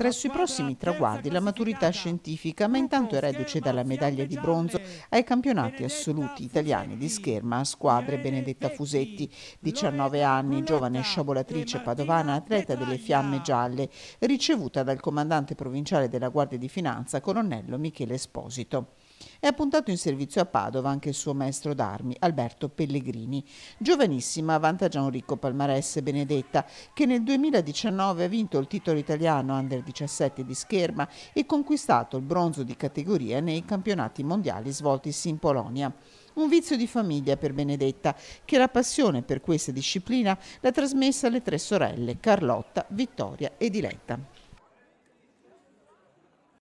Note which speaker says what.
Speaker 1: Tra i suoi prossimi traguardi la maturità scientifica, ma intanto è reduce dalla medaglia di bronzo ai campionati assoluti italiani di scherma a squadre Benedetta Fusetti, 19 anni, giovane sciabolatrice padovana, atleta delle Fiamme Gialle, ricevuta dal comandante provinciale della Guardia di Finanza, colonnello Michele Esposito. È appuntato in servizio a Padova anche il suo maestro d'armi, Alberto Pellegrini. Giovanissima, vanta già un ricco palmarès Benedetta, che nel 2019 ha vinto il titolo italiano Under 17 di scherma e conquistato il bronzo di categoria nei campionati mondiali svoltisi in Polonia. Un vizio di famiglia per Benedetta, che la passione per questa disciplina l'ha trasmessa alle tre sorelle, Carlotta, Vittoria e Diletta.